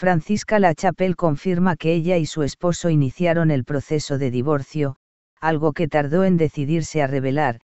Francisca La Chapelle confirma que ella y su esposo iniciaron el proceso de divorcio, algo que tardó en decidirse a revelar,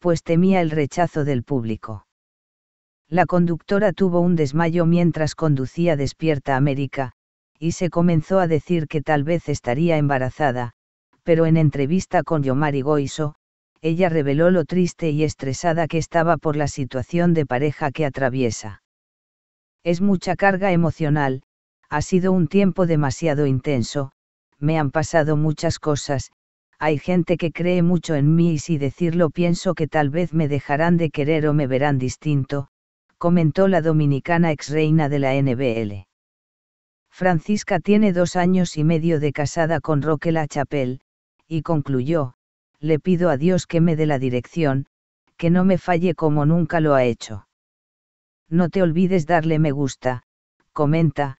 pues temía el rechazo del público. La conductora tuvo un desmayo mientras conducía Despierta América, y se comenzó a decir que tal vez estaría embarazada, pero en entrevista con Yomari Goiso, ella reveló lo triste y estresada que estaba por la situación de pareja que atraviesa. Es mucha carga emocional, ha sido un tiempo demasiado intenso, me han pasado muchas cosas, hay gente que cree mucho en mí y si decirlo pienso que tal vez me dejarán de querer o me verán distinto, comentó la dominicana ex reina de la NBL. Francisca tiene dos años y medio de casada con Roque La Chapelle, y concluyó, le pido a Dios que me dé la dirección, que no me falle como nunca lo ha hecho. No te olvides darle me gusta, comenta,